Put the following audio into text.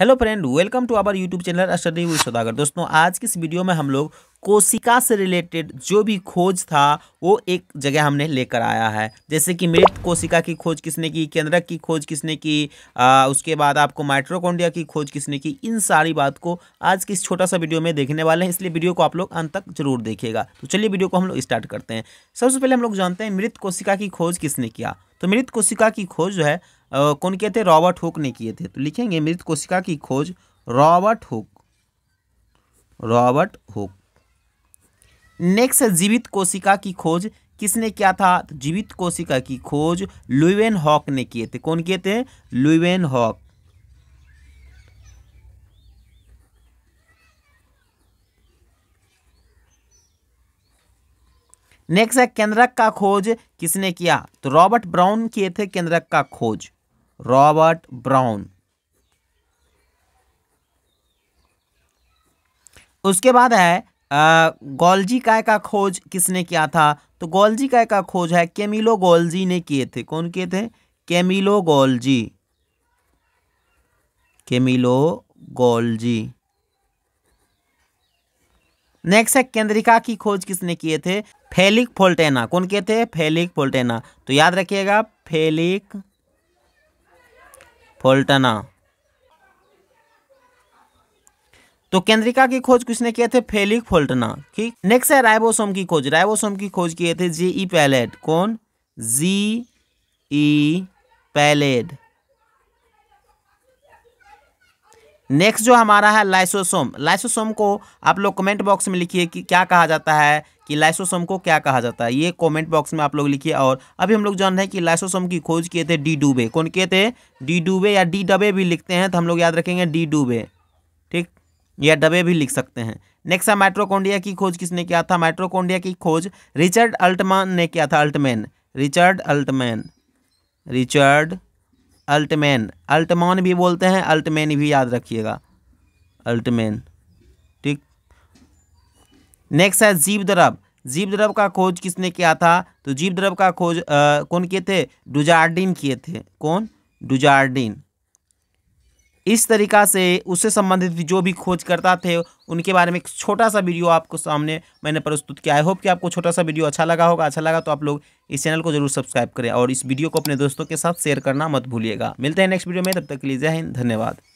hello friend welcome to our YouTube channel study with Saudagar दोस्तों आज की इस वीडियो में हम लोग कोशिका से रिलेटेड जो भी खोज था वो एक जगह हमने लेकर आया है जैसे कि मृत कोशिका की खोज किसने की केंद्रक की खोज किसने की आ, उसके बाद आपको माइट्रोकोंडिया की खोज किसने की इन सारी बात को आज की इस छोटा सा वीडियो में देखने वाले हैं इसलिए वीडियो को आप लोग अंत तक जरूर देखिएगा तो चलिए वीडियो को हम लोग स्टार्ट करते हैं सबसे पहले हम लोग जानते हैं मृत कोशिका की खोज किसने किया तो मृत कोशिका की खोज जो है कौन किए थे रॉबर्ट हुक ने किए थे तो लिखेंगे मृत कोशिका की खोज Robert Hooke Robert Hooke next जीवित कोशिका की खोज किसने किया था तो जीवित कोशिका की खोज लुइवेन हॉक ने किए थे कौन किए थे लुइवेन हॉक नेक्स्ट है केंद्रक का खोज किसने किया तो रॉबर्ट ब्राउन किए थे केंद्रक का खोज रॉबर्ट ब्राउन उसके बाद है गोल्जी काय का खोज किसने किया था तो गोल्जी काय का खोज है केमिलो गोल्जी ने किए थे कौन किए थे Camillo Golgi Camillo Golgi next है केंद्रिका की खोज किसने किए थे फेलिक फोल्टेना कौन किए थे फेलिक फोल्टेना तो याद रखिएगा फेलिक फोल्टना तो केंद्रिका की खोज किसने किए थे फेलिक फोल्टना ठीक नेक्स्ट है राइबोसोम की खोज राइबोसोम की खोज किए थे जे ई पैलेट कौन जी ई पैलेट नेक्स्ट जो हमारा है लाइसोसोम लाइसोसोम को आप लोग कमेंट बॉक्स में लिखिए कि क्या कहा जाता है कि लाइसोसोम को क्या कहा जाता है ये कमेंट बॉक्स में आप लोग लिखिए और अभी हम लोग जान रहे हैं कि लाइसोसोम की खोज किए थे डी डूबे कौन किए थे डी डूबे या डी डबे भी लिखते हैं तो हम लोग याद रखेंगे डी डूबे ठीक या डबे भी लिख सकते हैं नेक्स्ट है माइट्रोकोंडिया की खोज किसने किया था माइट्रोकोंडिया की खोज रिचर्ड अल्टमान ने किया था Altmann Richard Altmann Richard Altmann Altmann भी बोलते हैं अल्टमैन भी याद रखिएगा अल्टमैन ठीक नेक्स्ट है जीव द्रव जीव द्रव का खोज किसने किया था तो जीव द्रव का खोज आ, कौन किए थे डुजार्डिन किए थे कौन डुजार्डिन इस तरीका से उससे संबंधित जो भी खोजकर्ता थे उनके बारे में एक छोटा सा वीडियो आपको सामने मैंने प्रस्तुत किया आई होप कि आपको छोटा सा वीडियो अच्छा लगा होगा अच्छा लगा तो आप लोग इस चैनल को जरूर सब्सक्राइब करें और इस वीडियो को अपने दोस्तों के साथ शेयर करना मत भूलिएगा मिलते हैं नेक्स्ट वीडियो में तब तक के लिए जय हिंद धन्यवाद